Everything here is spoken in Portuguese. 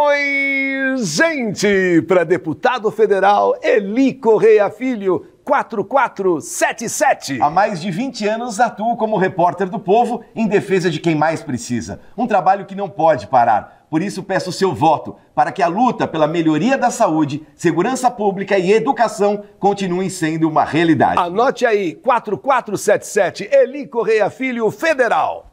Oi, gente! Para deputado federal Eli Correia Filho, 4477. Há mais de 20 anos atuo como repórter do povo em defesa de quem mais precisa. Um trabalho que não pode parar. Por isso peço seu voto para que a luta pela melhoria da saúde, segurança pública e educação continue sendo uma realidade. Anote aí, 4477, Eli Correia Filho Federal.